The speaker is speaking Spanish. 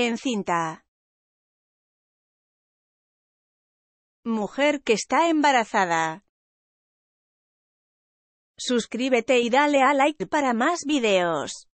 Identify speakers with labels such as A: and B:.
A: En cinta. Mujer que está embarazada. Suscríbete y dale a like para más videos.